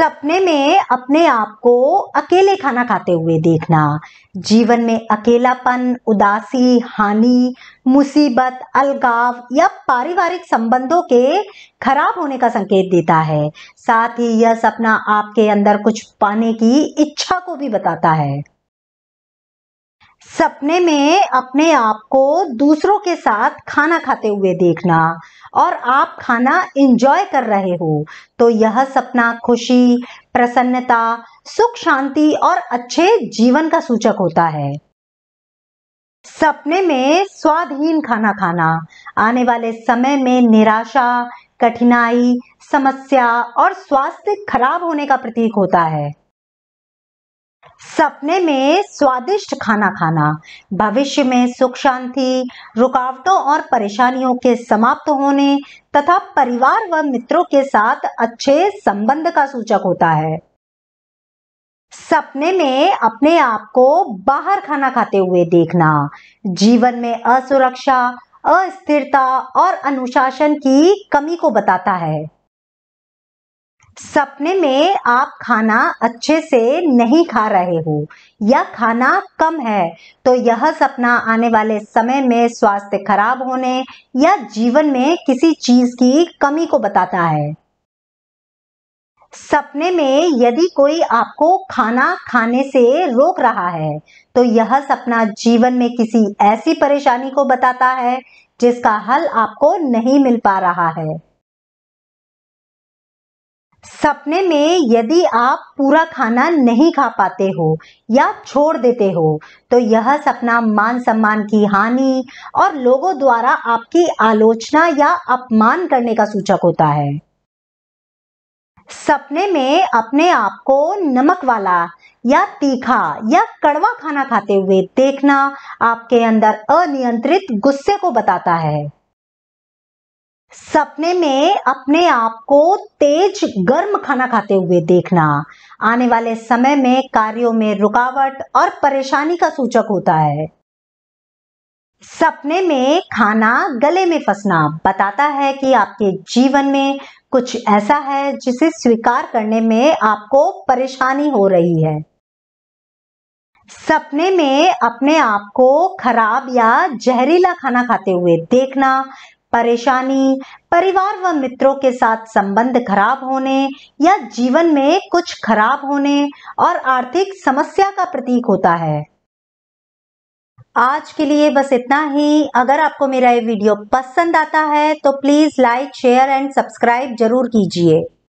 सपने में अपने आप को अकेले खाना खाते हुए देखना जीवन में अकेलापन उदासी हानि मुसीबत अलगाव या पारिवारिक संबंधों के खराब होने का संकेत देता है साथ ही यह सपना आपके अंदर कुछ पाने की इच्छा को भी बताता है सपने में अपने आप को दूसरों के साथ खाना खाते हुए देखना और आप खाना एंजॉय कर रहे हो तो यह सपना खुशी प्रसन्नता सुख शांति और अच्छे जीवन का सूचक होता है सपने में स्वादहीन खाना खाना आने वाले समय में निराशा कठिनाई समस्या और स्वास्थ्य खराब होने का प्रतीक होता है सपने में स्वादिष्ट खाना खाना भविष्य में सुख शांति रुकावटों और परेशानियों के समाप्त होने तथा परिवार व मित्रों के साथ अच्छे संबंध का सूचक होता है सपने में अपने आप को बाहर खाना खाते हुए देखना जीवन में असुरक्षा अस्थिरता और अनुशासन की कमी को बताता है सपने में आप खाना अच्छे से नहीं खा रहे हो या खाना कम है तो यह सपना आने वाले समय में स्वास्थ्य खराब होने या जीवन में किसी चीज की कमी को बताता है सपने में यदि कोई आपको खाना खाने से रोक रहा है तो यह सपना जीवन में किसी ऐसी परेशानी को बताता है जिसका हल आपको नहीं मिल पा रहा है सपने में यदि आप पूरा खाना नहीं खा पाते हो या छोड़ देते हो तो यह सपना मान सम्मान की हानि और लोगों द्वारा आपकी आलोचना या अपमान करने का सूचक होता है सपने में अपने आप को नमक वाला या तीखा या कड़वा खाना खाते हुए देखना आपके अंदर अनियंत्रित गुस्से को बताता है सपने में अपने आप को तेज गर्म खाना खाते हुए देखना आने वाले समय में कार्यों में रुकावट और परेशानी का सूचक होता है सपने में खाना गले में फंसना बताता है कि आपके जीवन में कुछ ऐसा है जिसे स्वीकार करने में आपको परेशानी हो रही है सपने में अपने आप को खराब या जहरीला खाना खाते हुए देखना परेशानी परिवार व मित्रों के साथ संबंध खराब होने या जीवन में कुछ खराब होने और आर्थिक समस्या का प्रतीक होता है आज के लिए बस इतना ही अगर आपको मेरा ये वीडियो पसंद आता है तो please like share and subscribe जरूर कीजिए